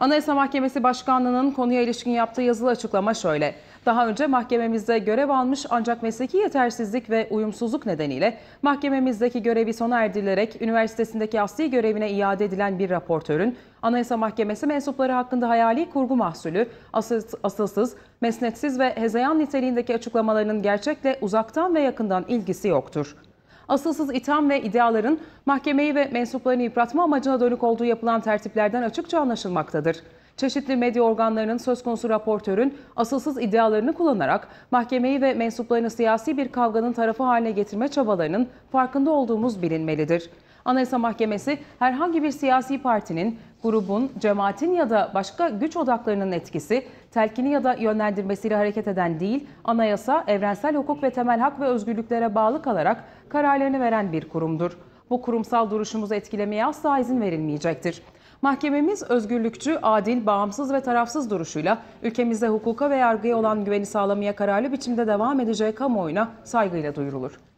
Anayasa Mahkemesi Başkanlığı'nın konuya ilişkin yaptığı yazılı açıklama şöyle. Daha önce mahkememizde görev almış ancak mesleki yetersizlik ve uyumsuzluk nedeniyle mahkememizdeki görevi sona erdirilerek üniversitesindeki asli görevine iade edilen bir raportörün Anayasa Mahkemesi mensupları hakkında hayali kurgu mahsulü, asılsız, asılsız mesnetsiz ve hezeyan niteliğindeki açıklamalarının gerçekle uzaktan ve yakından ilgisi yoktur asılsız itham ve iddiaların mahkemeyi ve mensuplarını yıpratma amacına dönük olduğu yapılan tertiplerden açıkça anlaşılmaktadır. Çeşitli medya organlarının söz konusu raportörün asılsız iddialarını kullanarak mahkemeyi ve mensuplarını siyasi bir kavganın tarafı haline getirme çabalarının farkında olduğumuz bilinmelidir. Anayasa Mahkemesi herhangi bir siyasi partinin, grubun, cemaatin ya da başka güç odaklarının etkisi, telkini ya da yönlendirmesiyle hareket eden değil, anayasa, evrensel hukuk ve temel hak ve özgürlüklere bağlı kalarak kararlarını veren bir kurumdur. Bu kurumsal duruşumuzu etkilemeye asla izin verilmeyecektir. Mahkememiz özgürlükçü, adil, bağımsız ve tarafsız duruşuyla ülkemizde hukuka ve yargıya olan güveni sağlamaya kararlı biçimde devam edeceği kamuoyuna saygıyla duyurulur.